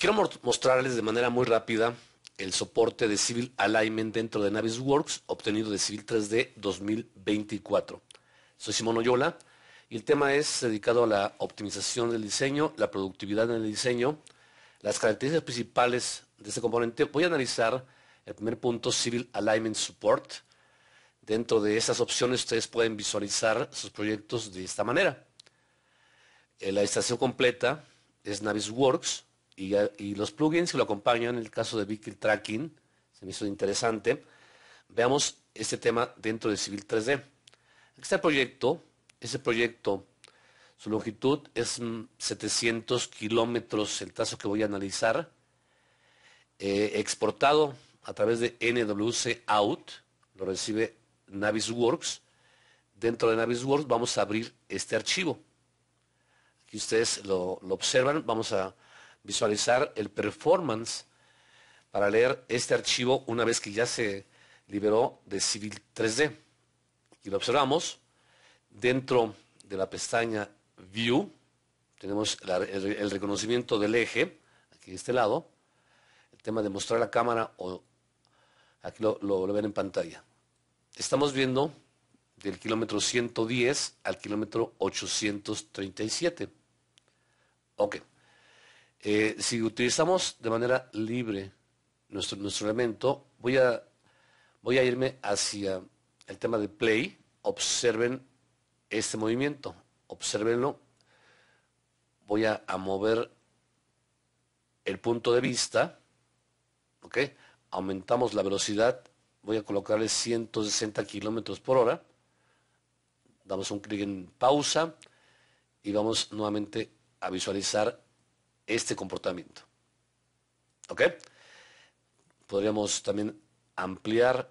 Quiero mostrarles de manera muy rápida el soporte de Civil Alignment dentro de Navisworks obtenido de Civil 3D 2024. Soy Simón Oyola y el tema es dedicado a la optimización del diseño, la productividad en el diseño, las características principales de este componente. Voy a analizar el primer punto, Civil Alignment Support. Dentro de esas opciones ustedes pueden visualizar sus proyectos de esta manera. Eh, la estación completa es Navisworks y, los plugins que lo acompañan, en el caso de Vehicle Tracking, se me hizo interesante. Veamos este tema dentro de Civil 3D. Este proyecto, ese proyecto, su longitud es 700 mm, kilómetros, el caso que voy a analizar, eh, exportado a través de NWC Out, lo recibe Navisworks. Dentro de Navisworks vamos a abrir este archivo. Aquí ustedes lo observan, vamos a visualizar el performance para leer este archivo una vez que ya se liberó de Civil 3D. Y lo observamos dentro de la pestaña View, tenemos el, reconocimiento del eje, aquí de este lado, el tema de mostrar la cámara, o aquí lo, lo ven en pantalla. Estamos viendo del kilómetro 110 al kilómetro 837. Ok. Eh, si utilizamos de manera libre nuestro, nuestro elemento, voy a, voy a irme hacia el tema de play. Observen este movimiento, observenlo. Voy a, mover el punto de vista, ¿ok? Aumentamos la velocidad, voy a colocarle 160 kilómetros por hora. Damos un clic en pausa y vamos nuevamente a visualizar este comportamiento. ¿Ok? Podríamos también ampliar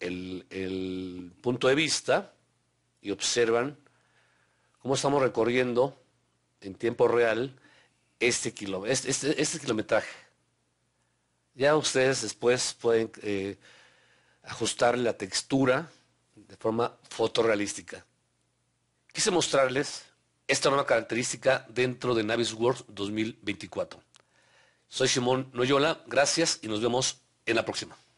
el, punto de vista y observan cómo estamos recorriendo en tiempo real este, kilo, este, este, este kilometraje. Ya ustedes después pueden eh, ajustar la textura de forma fotorrealística. Quise mostrarles esta nueva característica dentro de Navis World 2024. Soy Simón Noyola, gracias y nos vemos en la próxima.